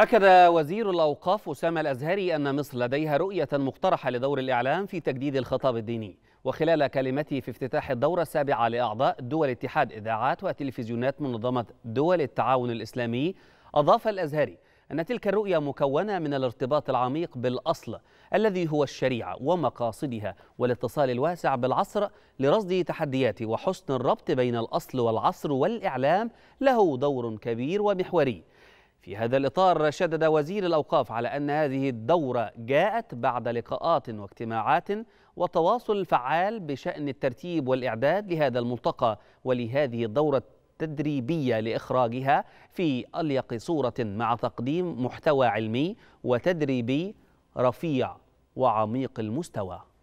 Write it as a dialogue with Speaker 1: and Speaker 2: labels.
Speaker 1: أكد وزير الأوقاف أسامة الأزهري أن مصر لديها رؤية مقترحة لدور الإعلام في تجديد الخطاب الديني وخلال كلمته في افتتاح الدورة السابعة لأعضاء دول اتحاد إذاعات وتلفزيونات منظمة دول التعاون الإسلامي أضاف الأزهري أن تلك الرؤية مكونة من الارتباط العميق بالأصل الذي هو الشريعة ومقاصدها والاتصال الواسع بالعصر لرصد تحديات وحسن الربط بين الأصل والعصر والإعلام له دور كبير ومحوري في هذا الإطار شدد وزير الأوقاف على أن هذه الدورة جاءت بعد لقاءات واجتماعات وتواصل فعال بشأن الترتيب والإعداد لهذا الملتقى ولهذه الدورة التدريبية لإخراجها في أليق صورة مع تقديم محتوى علمي وتدريبي رفيع وعميق المستوى